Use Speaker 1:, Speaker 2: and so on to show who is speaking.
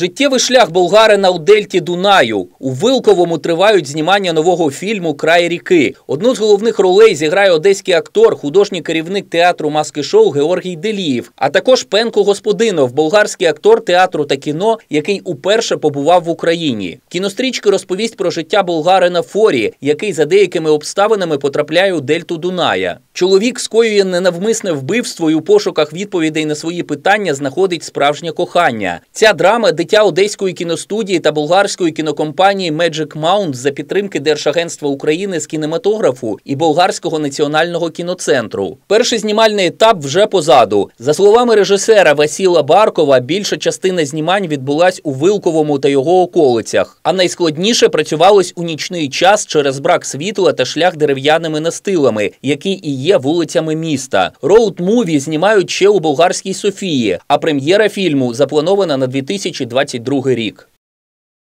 Speaker 1: Життєвий шлях болгарина у Дельті Дунаю. У Вилковому тривають знімання нового фільму Край ріки. Одну з головних ролей зіграє одеський актор, художній керівник театру маски шоу Георгій Деліїв, а також Пенко Господинов, болгарський актор театру та кіно, який уперше побував в Україні. Кінострічки розповість про життя болгарина Форі, який за деякими обставинами потрапляє у Дельту Дуная. Чоловік скоює ненавмисне вбивство і у пошуках відповідей на свої питання знаходить справжнє кохання. Ця драма де Життя одеської кіностудії та болгарської кінокомпанії Magic Mount за підтримки Держагентства України з кінематографу і болгарського національного кіноцентру. Перший знімальний етап вже позаду. За словами режисера Васіла Баркова, більша частина знімань відбулась у Вилковому та його околицях. А найскладніше працювалось у нічний час через брак світла та шлях дерев'яними настилами, які і є вулицями міста. Роуд муві знімають ще у болгарській Софії, а прем'єра фільму запланована на 2020 2022 рік.